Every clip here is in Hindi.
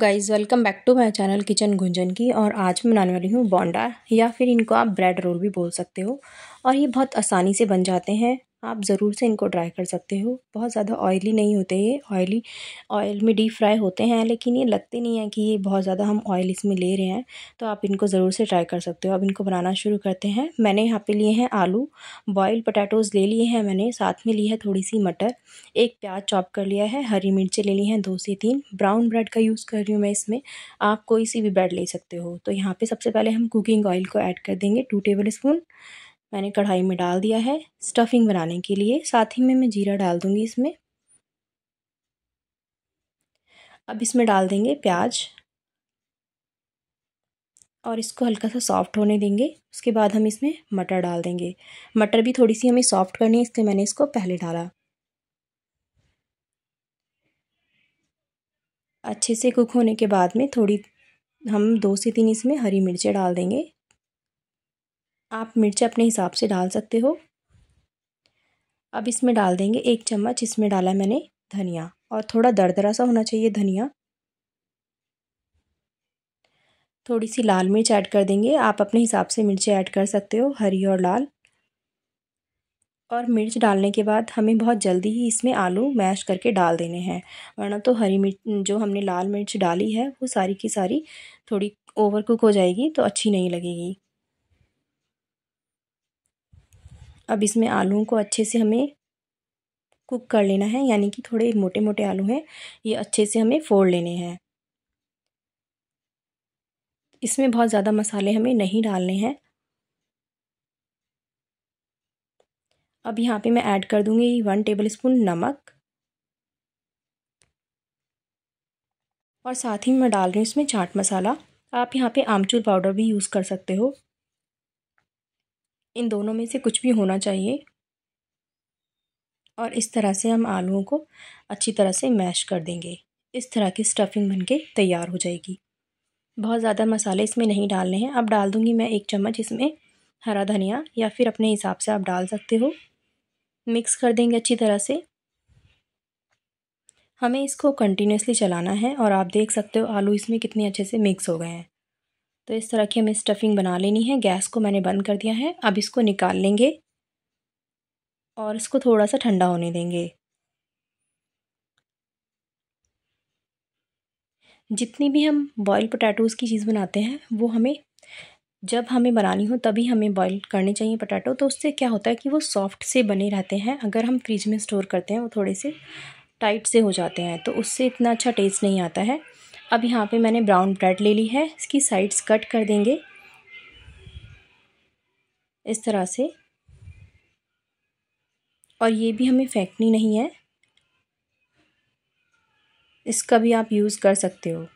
guys welcome back to my channel kitchen Gunjan की और आज मैं बनाने वाली हूँ बॉन्डा या फिर इनको आप ब्रेड रोल भी बोल सकते हो और ये बहुत आसानी से बन जाते हैं आप ज़रूर से इनको ट्राई कर सकते हो बहुत ज़्यादा ऑयली नहीं होते ये ऑयली ऑयल में डीप फ्राई होते हैं लेकिन ये लगते नहीं है कि ये बहुत ज़्यादा हम ऑयल इसमें ले रहे हैं तो आप इनको ज़रूर से ट्राई कर सकते हो अब इनको बनाना शुरू करते हैं मैंने यहाँ पे लिए हैं आलू बॉयल पटाटोज़ ले लिए हैं मैंने साथ में ली है थोड़ी सी मटर एक प्याज चॉप कर लिया है हरी मिर्चें ले ली हैं दो से तीन ब्राउन ब्रेड का यूज़ कर रही हूँ मैं इसमें आप कोई सी भी ब्रेड ले सकते हो तो यहाँ पर सबसे पहले हम कुकिंग ऑयल को ऐड कर देंगे टू टेबल स्पून मैंने कढ़ाई में डाल दिया है स्टफिंग बनाने के लिए साथ ही में मैं जीरा डाल दूँगी इसमें अब इसमें डाल देंगे प्याज और इसको हल्का सा सॉफ्ट होने देंगे उसके बाद हम इसमें मटर डाल देंगे मटर भी थोड़ी सी हमें सॉफ्ट करनी है इसलिए मैंने इसको पहले डाला अच्छे से कुक होने के बाद में थोड़ी हम दो से तीन इसमें हरी मिर्चें डाल देंगे आप मिर्च अपने हिसाब से डाल सकते हो अब इसमें डाल देंगे एक चम्मच इसमें डाला मैंने धनिया और थोड़ा दरदरा सा होना चाहिए धनिया थोड़ी सी लाल मिर्च ऐड कर देंगे आप अपने हिसाब से मिर्च ऐड कर सकते हो हरी और लाल और मिर्च डालने के बाद हमें बहुत जल्दी ही इसमें आलू मैश करके डाल देने हैं वरना तो हरी मिर्च जो हमने लाल मिर्च डाली है वो सारी की सारी थोड़ी ओवर कुक हो जाएगी तो अच्छी नहीं लगेगी अब इसमें आलूओं को अच्छे से हमें कुक कर लेना है यानी कि थोड़े मोटे मोटे आलू हैं ये अच्छे से हमें फोड़ लेने हैं इसमें बहुत ज़्यादा मसाले हमें नहीं डालने हैं अब यहाँ पे मैं ऐड कर दूँगी वन टेबल स्पून नमक और साथ ही मैं डाल रही हूँ इसमें चाट मसाला आप यहाँ पे आमचूर पाउडर भी यूज़ कर सकते हो इन दोनों में से कुछ भी होना चाहिए और इस तरह से हम आलूओं को अच्छी तरह से मैश कर देंगे इस तरह की स्टफ़िंग बनके तैयार हो जाएगी बहुत ज़्यादा मसाले इसमें नहीं डालने हैं अब डाल दूँगी मैं एक चम्मच इसमें हरा धनिया या फिर अपने हिसाब से आप डाल सकते हो मिक्स कर देंगे अच्छी तरह से हमें इसको कंटिन्यूसली चलाना है और आप देख सकते हो आलू इसमें कितने अच्छे से मिक्स हो गए हैं तो इस तरह की हमें स्टफिंग बना लेनी है गैस को मैंने बंद कर दिया है अब इसको निकाल लेंगे और इसको थोड़ा सा ठंडा होने देंगे जितनी भी हम बॉयल पोटैटोज़ की चीज़ बनाते हैं वो हमें जब हमें बनानी हो तभी हमें बॉयल करने चाहिए पोटैटो तो उससे क्या होता है कि वो सॉफ्ट से बने रहते हैं अगर हम फ्रिज में स्टोर करते हैं वो थोड़े से टाइट से हो जाते हैं तो उससे इतना अच्छा टेस्ट नहीं आता है अब यहाँ पे मैंने ब्राउन ब्रेड ले ली है इसकी साइड्स कट कर देंगे इस तरह से और ये भी हमें फेंकनी नहीं है इसका भी आप यूज़ कर सकते हो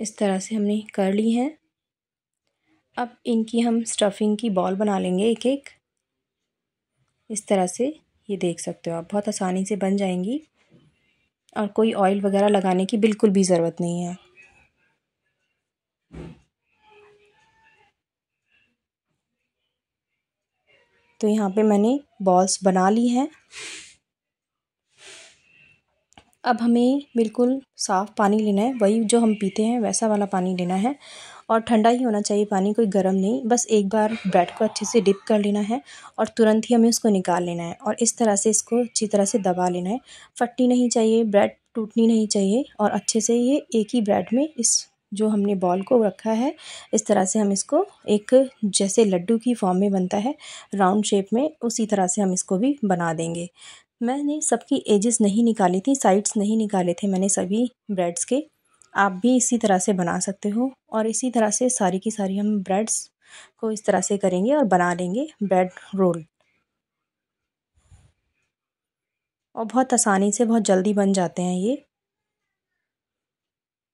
इस तरह से हमने कर ली हैं अब इनकी हम स्टफिंग की बॉल बना लेंगे एक एक इस तरह से ये देख सकते हो आप बहुत आसानी से बन जाएंगी और कोई ऑयल वगैरह लगाने की बिल्कुल भी ज़रूरत नहीं है तो यहाँ पे मैंने बॉल्स बना ली हैं अब हमें बिल्कुल साफ़ पानी लेना है वही जो हम पीते हैं वैसा वाला पानी लेना है और ठंडा ही होना चाहिए पानी कोई गर्म नहीं बस एक बार ब्रेड को अच्छे से डिप कर लेना है और तुरंत ही हमें उसको निकाल लेना है और इस तरह से इसको अच्छी तरह से दबा लेना है फटनी नहीं चाहिए ब्रेड टूटनी नहीं चाहिए और अच्छे से ये एक ही ब्रेड में इस जो हमने बॉल को रखा है इस तरह से हम इसको एक जैसे लड्डू की फॉर्म में बनता है राउंड शेप में उसी तरह से हम इसको भी बना देंगे मैंने सबकी एजेस नहीं निकाली थी साइड्स नहीं निकाले थे मैंने सभी ब्रेड्स के आप भी इसी तरह से बना सकते हो और इसी तरह से सारी की सारी हम ब्रेड्स को इस तरह से करेंगे और बना लेंगे ब्रेड रोल और बहुत आसानी से बहुत जल्दी बन जाते हैं ये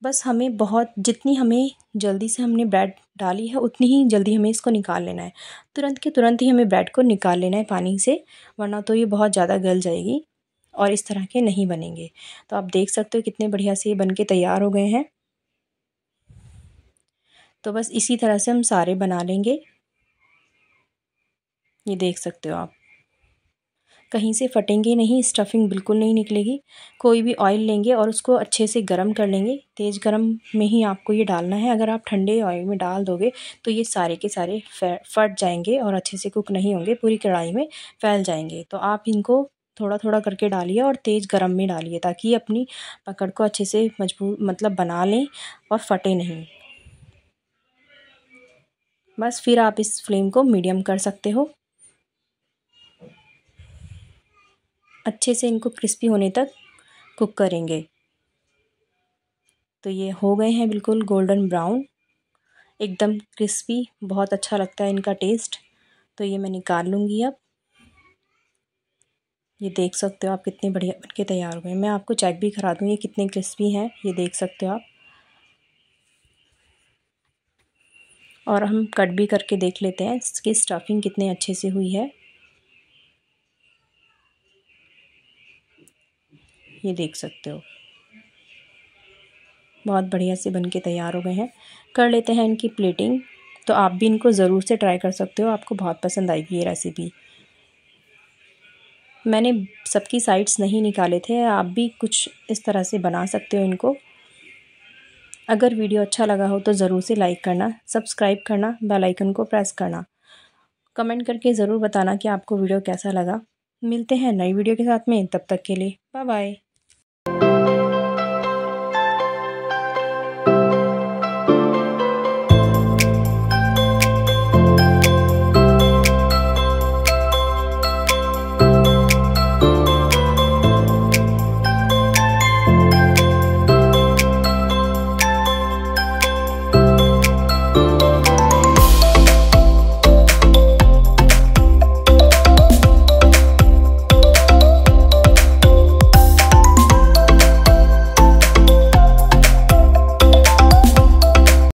बस हमें बहुत जितनी हमें जल्दी से हमने ब्रेड डाली है उतनी ही जल्दी हमें इसको निकाल लेना है तुरंत के तुरंत ही हमें ब्रेड को निकाल लेना है पानी से वरना तो ये बहुत ज़्यादा गल जाएगी और इस तरह के नहीं बनेंगे तो आप देख सकते हो कितने बढ़िया से ये बन के तैयार हो गए हैं तो बस इसी तरह से हम सारे बना लेंगे ये देख सकते हो आप कहीं से फटेंगे नहीं स्टफिंग बिल्कुल नहीं निकलेगी कोई भी ऑयल लेंगे और उसको अच्छे से गर्म कर लेंगे तेज़ गर्म में ही आपको ये डालना है अगर आप ठंडे ऑयल में डाल दोगे तो ये सारे के सारे फट जाएंगे और अच्छे से कुक नहीं होंगे पूरी कढ़ाई में फैल जाएंगे तो आप इनको थोड़ा थोड़ा करके डालिए और तेज़ गर्म में डालिए ताकि अपनी पकड़ को अच्छे से मजबूत मतलब बना लें और फटे नहीं बस फिर आप इस फ्लेम को मीडियम कर सकते हो अच्छे से इनको क्रिस्पी होने तक कुक करेंगे तो ये हो गए हैं बिल्कुल गोल्डन ब्राउन एकदम क्रिस्पी बहुत अच्छा लगता है इनका टेस्ट तो ये मैं निकाल लूँगी अब ये देख सकते हो आप कितने बढ़िया बन के तैयार हुए मैं आपको चेक भी करा दूँ ये कितने क्रिस्पी हैं ये देख सकते हो आप और हम कट भी करके देख लेते हैं इसकी स्टफिंग कितने अच्छे से हुई है ये देख सकते हो बहुत बढ़िया से बन के तैयार हो गए हैं कर लेते हैं इनकी प्लेटिंग तो आप भी इनको ज़रूर से ट्राई कर सकते हो आपको बहुत पसंद आएगी ये रेसिपी मैंने सबकी साइड्स नहीं निकाले थे आप भी कुछ इस तरह से बना सकते हो इनको अगर वीडियो अच्छा लगा हो तो ज़रूर से लाइक करना सब्सक्राइब करना बेल आइकन को प्रेस करना कमेंट करके ज़रूर बताना कि आपको वीडियो कैसा लगा मिलते हैं नई वीडियो के साथ में तब तक के लिए बाय बाय